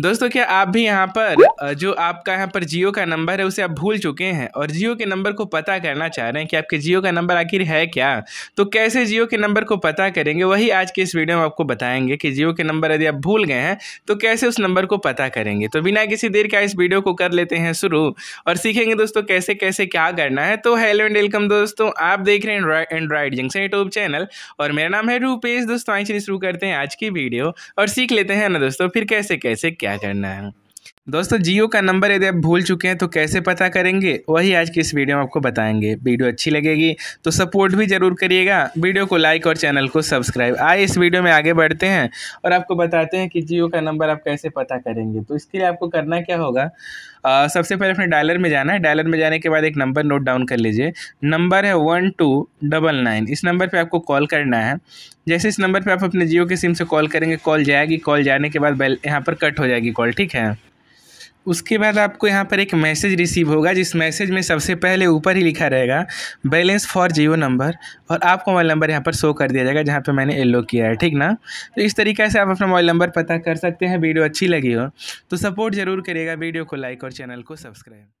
दोस्तों क्या आप भी यहाँ पर जो आपका यहाँ पर जियो का नंबर है उसे आप भूल चुके हैं और जियो के नंबर को पता करना चाह रहे हैं कि आपके जियो का नंबर आखिर है क्या तो कैसे जियो के नंबर को पता करेंगे वही आज के इस वीडियो में आपको बताएंगे कि जियो के नंबर यदि आप भूल गए हैं तो कैसे उस नंबर को पता करेंगे तो बिना किसी देर का इस वीडियो को कर लेते हैं शुरू और सीखेंगे दोस्तों कैसे कैसे क्या करना है तो हेलो एंड वेलकम दोस्तों आप देख रहे हैं एंड्रॉयड जंक्शन यूट्यूब चैनल और मेरा नाम है रूपेश दोस्तों आई शुरू करते हैं आज की वीडियो और सीख लेते हैं ना दोस्तों फिर कैसे कैसे क्या การจะนาง दोस्तों जियो का नंबर यदि आप भूल चुके हैं तो कैसे पता करेंगे वही आज की इस वीडियो में आपको बताएंगे वीडियो अच्छी लगेगी तो सपोर्ट भी ज़रूर करिएगा वीडियो को लाइक और चैनल को सब्सक्राइब आए इस वीडियो में आगे बढ़ते हैं और आपको बताते हैं कि जियो का नंबर आप कैसे पता करेंगे तो इसके लिए आपको करना क्या होगा आ, सबसे पहले अपने डायलर में जाना है डायलर में जाने के बाद एक नंबर नोट डाउन कर लीजिए नंबर है वन टू डबल नाइन इस नंबर पर आपको कॉल करना है जैसे इस नंबर पर आप अपने जियो के सिम से कॉल करेंगे कॉल जाएगी कॉल जाने के बाद बैल यहाँ पर कट हो जाएगी कॉल ठीक है उसके बाद आपको यहाँ पर एक मैसेज रिसीव होगा जिस मैसेज में सबसे पहले ऊपर ही लिखा रहेगा बैलेंस फॉर जियो नंबर और आपको मोबाइल नंबर यहाँ पर शो कर दिया जाएगा जहाँ पर मैंने येल्लो किया है ठीक ना तो इस तरीके से आप अपना मोबाइल नंबर पता कर सकते हैं वीडियो अच्छी लगी हो तो सपोर्ट ज़रूर करिएगा वीडियो को लाइक और चैनल को सब्सक्राइब